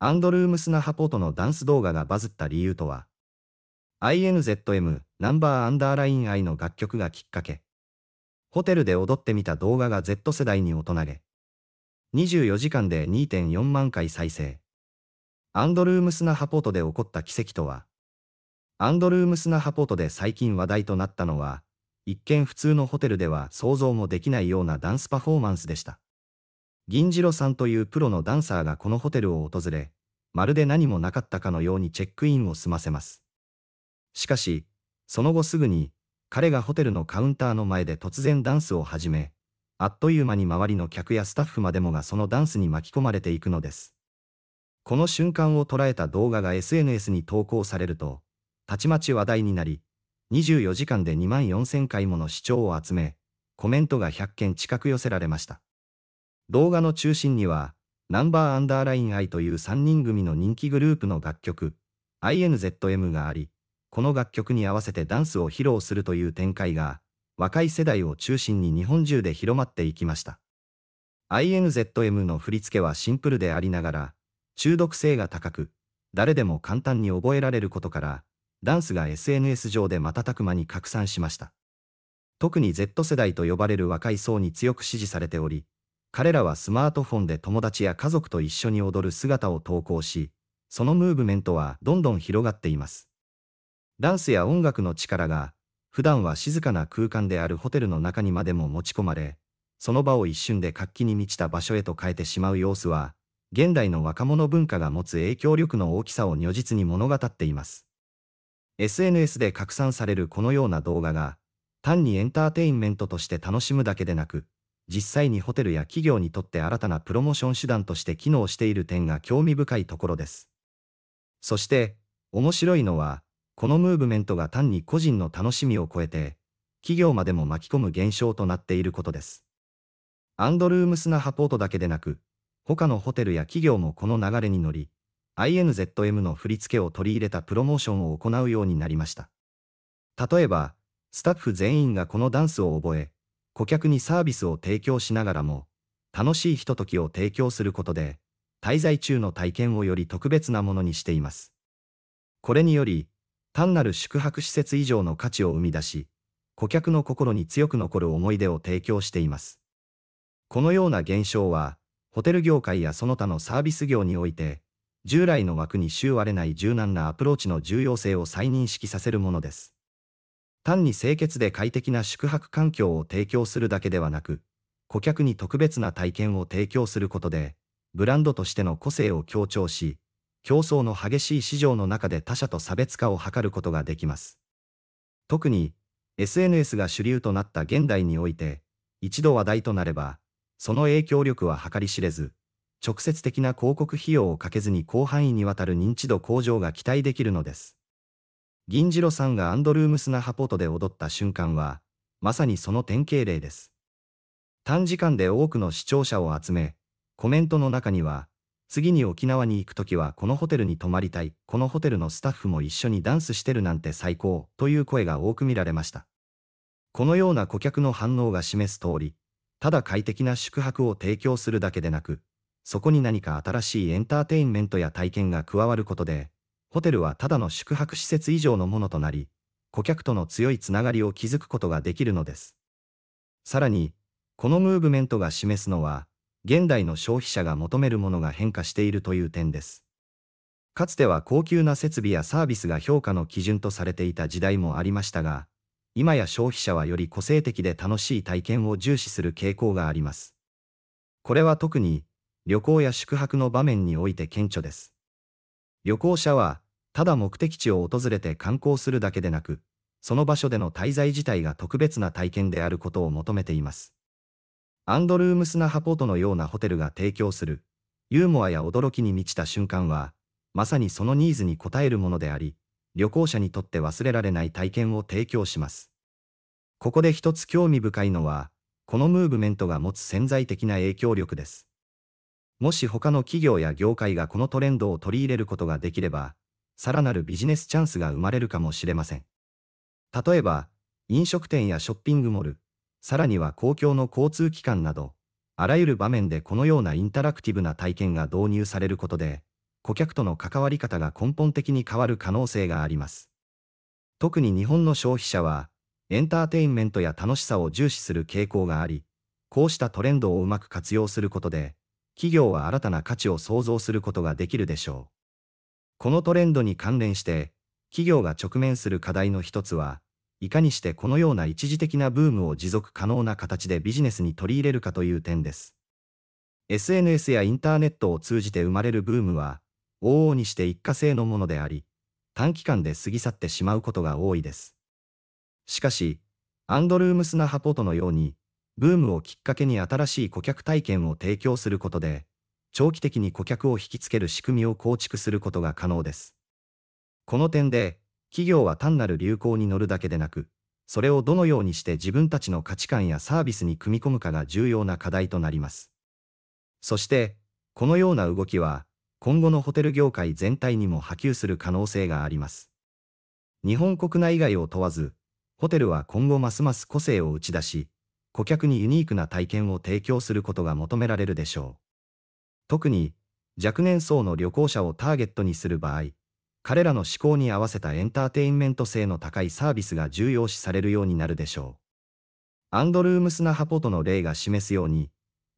アンドルームスナハポートのダンス動画がバズった理由とは INZM ナンバーアンダーライン I の楽曲がきっかけ。ホテルで踊ってみた動画が Z 世代に大人げ。24時間で2.4万回再生。アンドルームスナハポートで起こった奇跡とはアンドルームスナハポートで最近話題となったのは、一見普通のホテルでは想像もできないようなダンスパフォーマンスでした。銀次郎さんというプロのダンサーがこのホテルを訪れ、まるで何もなかったかのようにチェックインを済ませます。しかし、その後すぐに、彼がホテルのカウンターの前で突然ダンスを始め、あっという間に周りの客やスタッフまでもがそのダンスに巻き込まれていくのです。この瞬間を捉えた動画が SNS に投稿されると、たちまち話題になり、24時間で2万4000回もの視聴を集め、コメントが100件近く寄せられました。動画の中心には、ナンバーアンダーライン I という3人組の人気グループの楽曲、INZM があり、この楽曲に合わせてダンスを披露するという展開が、若い世代を中心に日本中で広まっていきました。INZM の振り付けはシンプルでありながら、中毒性が高く、誰でも簡単に覚えられることから、ダンスが SNS 上で瞬く間に拡散しました。特に Z 世代と呼ばれる若い層に強く支持されており、彼らはスマートフォンで友達や家族と一緒に踊る姿を投稿し、そのムーブメントはどんどん広がっています。ダンスや音楽の力が、普段は静かな空間であるホテルの中にまでも持ち込まれ、その場を一瞬で活気に満ちた場所へと変えてしまう様子は、現代の若者文化が持つ影響力の大きさを如実に物語っています。SNS で拡散されるこのような動画が、単にエンターテインメントとして楽しむだけでなく、実際にホテルや企業にとって新たなプロモーション手段として機能している点が興味深いところです。そして、面白いのは、このムーブメントが単に個人の楽しみを超えて、企業までも巻き込む現象となっていることです。アンドルームスナハポートだけでなく、他のホテルや企業もこの流れに乗り、INZM の振り付けを取り入れたプロモーションを行うようになりました。例えば、スタッフ全員がこのダンスを覚え、顧客にサービスを提供しながらも、楽しいひとときを提供することで、滞在中の体験をより特別なものにしています。これにより、単なる宿泊施設以上の価値を生み出し、顧客の心に強く残る思い出を提供しています。このような現象は、ホテル業界やその他のサービス業において、従来の枠に収割れない柔軟なアプローチの重要性を再認識させるものです。単に清潔で快適な宿泊環境を提供するだけではなく、顧客に特別な体験を提供することで、ブランドとしての個性を強調し、競争の激しい市場の中で他社と差別化を図ることができます。特に、SNS が主流となった現代において、一度話題となれば、その影響力は計り知れず、直接的な広告費用をかけずに広範囲にわたる認知度向上が期待できるのです。銀次郎さんがアンドルームスなハポートで踊った瞬間は、まさにその典型例です。短時間で多くの視聴者を集め、コメントの中には、次に沖縄に行くときはこのホテルに泊まりたい、このホテルのスタッフも一緒にダンスしてるなんて最高、という声が多く見られました。このような顧客の反応が示す通り、ただ快適な宿泊を提供するだけでなく、そこに何か新しいエンターテインメントや体験が加わることで、ホテルはただの宿泊施設以上のものとなり、顧客との強いつながりを築くことができるのです。さらに、このムーブメントが示すのは、現代の消費者が求めるものが変化しているという点です。かつては高級な設備やサービスが評価の基準とされていた時代もありましたが、今や消費者はより個性的で楽しい体験を重視する傾向があります。これは特に旅行や宿泊の場面において顕著です。旅行者はただ目的地を訪れて観光するだけでなく、その場所での滞在自体が特別な体験であることを求めています。アンドルームスナハポートのようなホテルが提供する、ユーモアや驚きに満ちた瞬間は、まさにそのニーズに応えるものであり、旅行者にとって忘れられない体験を提供します。ここで一つ興味深いのは、このムーブメントが持つ潜在的な影響力です。もし他の企業や業界がこのトレンドを取り入れることができれば、さらなるビジネスチャンスが生まれるかもしれません。例えば、飲食店やショッピングモール、さらには公共の交通機関など、あらゆる場面でこのようなインタラクティブな体験が導入されることで、顧客との関わり方が根本的に変わる可能性があります。特に日本の消費者は、エンターテインメントや楽しさを重視する傾向があり、こうしたトレンドをうまく活用することで、企業は新たな価値を創造することができるでしょう。このトレンドに関連して、企業が直面する課題の一つは、いかにしてこのような一時的なブームを持続可能な形でビジネスに取り入れるかという点です。SNS やインターネットを通じて生まれるブームは、往々にして一過性のものであり、短期間で過ぎ去ってしまうことが多いです。しかし、アンドルームスナハポートのように、ブームをきっかけに新しい顧客体験を提供することで、長期的に顧客を引きつける仕組みを構築することが可能です。この点で、企業は単なる流行に乗るだけでなく、それをどのようにして自分たちの価値観やサービスに組み込むかが重要な課題となります。そして、このような動きは、今後のホテル業界全体にも波及する可能性があります。日本国内外を問わず、ホテルは今後ますます個性を打ち出し、顧客にユニークな体験を提供することが求められるでしょう。特に若年層の旅行者をターゲットにする場合、彼らの思考に合わせたエンターテインメント性の高いサービスが重要視されるようになるでしょう。アンドルームスナハポトの例が示すように、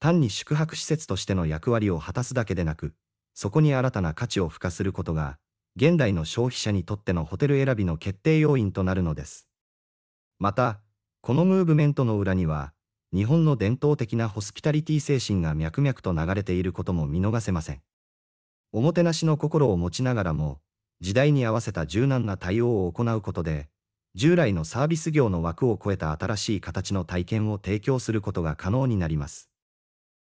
単に宿泊施設としての役割を果たすだけでなく、そこに新たな価値を付加することが、現代の消費者にとってのホテル選びの決定要因となるのです。また、このムーブメントの裏には、日本の伝統的なホスピタリティ精神が脈々と流れていることも見逃せません。おもてなしの心を持ちながらも、時代に合わせた柔軟な対応を行うことで、従来のサービス業の枠を超えた新しい形の体験を提供することが可能になります。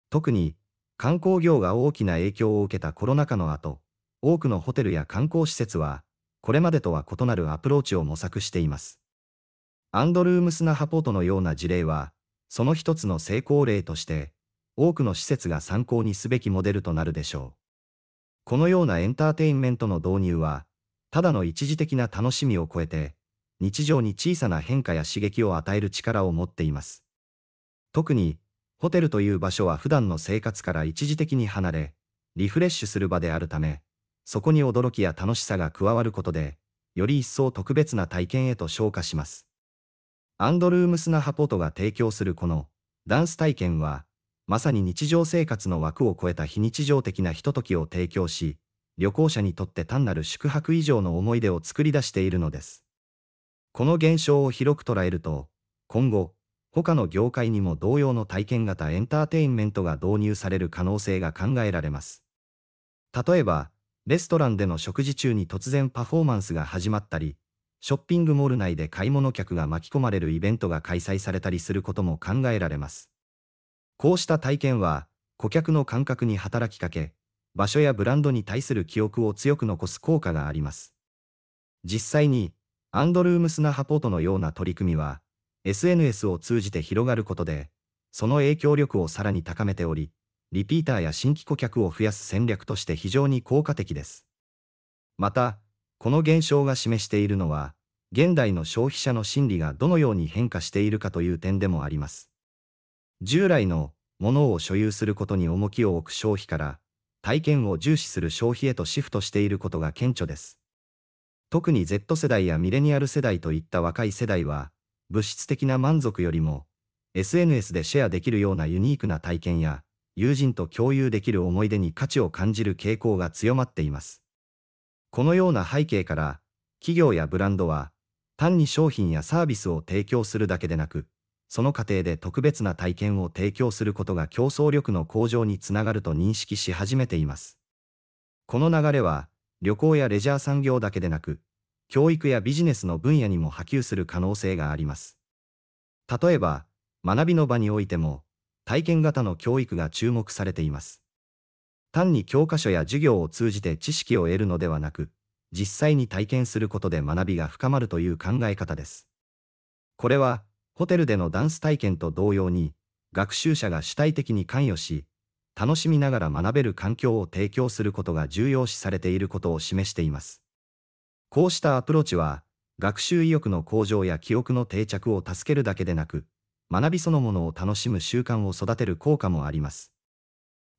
特に、観光業が大きな影響を受けたコロナ禍の後、多くのホテルや観光施設は、これまでとは異なるアプローチを模索しています。アンドルームスナハポートのような事例は、その一つの成功例として、多くの施設が参考にすべきモデルとなるでしょう。このようなエンターテインメントの導入は、ただの一時的な楽しみを超えて、日常に小さな変化や刺激を与える力を持っています。特に、ホテルという場所は普段の生活から一時的に離れ、リフレッシュする場であるため、そこに驚きや楽しさが加わることで、より一層特別な体験へと昇華します。アンドルームスナハポトが提供するこのダンス体験は、まさに日常生活の枠を超えた非日常的なひとときを提供し、旅行者にとって単なる宿泊以上の思い出を作り出しているのです。この現象を広く捉えると、今後、他の業界にも同様の体験型エンターテインメントが導入される可能性が考えられます。例えば、レストランでの食事中に突然パフォーマンスが始まったり、ショッピングモール内で買い物客が巻き込まれるイベントが開催されたりすることも考えられます。こうした体験は、顧客の感覚に働きかけ、場所やブランドに対する記憶を強く残す効果があります。実際に、アンドルームスナハポートのような取り組みは、SNS を通じて広がることで、その影響力をさらに高めており、リピーターや新規顧客を増やす戦略として非常に効果的です。また、この現象が示しているのは、現代の消費者の心理がどのように変化しているかという点でもあります。従来のものを所有することに重きを置く消費から、体験を重視する消費へとシフトしていることが顕著です。特に Z 世代やミレニアル世代といった若い世代は、物質的な満足よりも、SNS でシェアできるようなユニークな体験や、友人と共有できる思い出に価値を感じる傾向が強まっています。このような背景から、企業やブランドは、単に商品やサービスを提供するだけでなく、その過程で特別な体験を提供することが競争力の向上につながると認識し始めています。この流れは、旅行やレジャー産業だけでなく、教育やビジネスの分野にも波及する可能性があります。例えば、学びの場においても、体験型の教育が注目されています。単に教科書や授業を通じて知識を得るのではなく、実際に体験することで学びが深まるという考え方です。これは、ホテルでのダンス体験と同様に、学習者が主体的に関与し、楽しみながら学べる環境を提供することが重要視されていることを示しています。こうしたアプローチは、学習意欲の向上や記憶の定着を助けるだけでなく、学びそのものを楽しむ習慣を育てる効果もあります。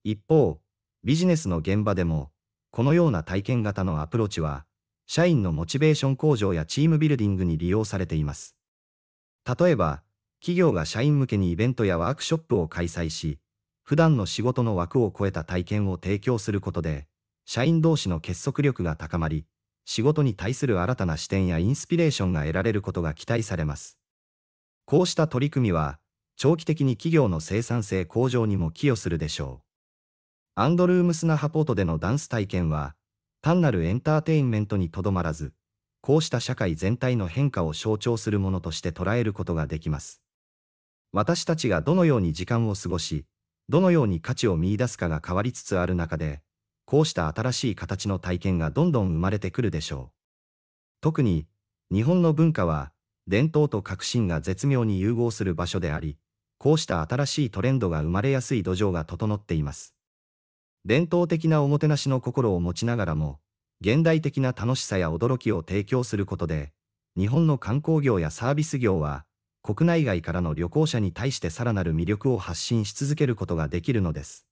一方、ビジネスの現場でも、このような体験型のアプローチは、社員のモチベーション向上やチームビルディングに利用されています。例えば、企業が社員向けにイベントやワークショップを開催し、普段の仕事の枠を超えた体験を提供することで、社員同士の結束力が高まり、仕事に対する新たな視点やインスピレーションが得られることが期待されます。こうした取り組みは、長期的に企業の生産性向上にも寄与するでしょう。アンドルームスナハポートでのダンス体験は、単なるエンターテインメントにとどまらず、こうした社会全体の変化を象徴するものとして捉えることができます。私たちがどのように時間を過ごし、どのように価値を見出すかが変わりつつある中で、こうした新しい形の体験がどんどん生まれてくるでしょう。特に、日本の文化は、伝統と革新が絶妙に融合する場所であり、こうした新しいトレンドが生まれやすい土壌が整っています。伝統的なおもてなしの心を持ちながらも、現代的な楽しさや驚きを提供することで、日本の観光業やサービス業は、国内外からの旅行者に対してさらなる魅力を発信し続けることができるのです。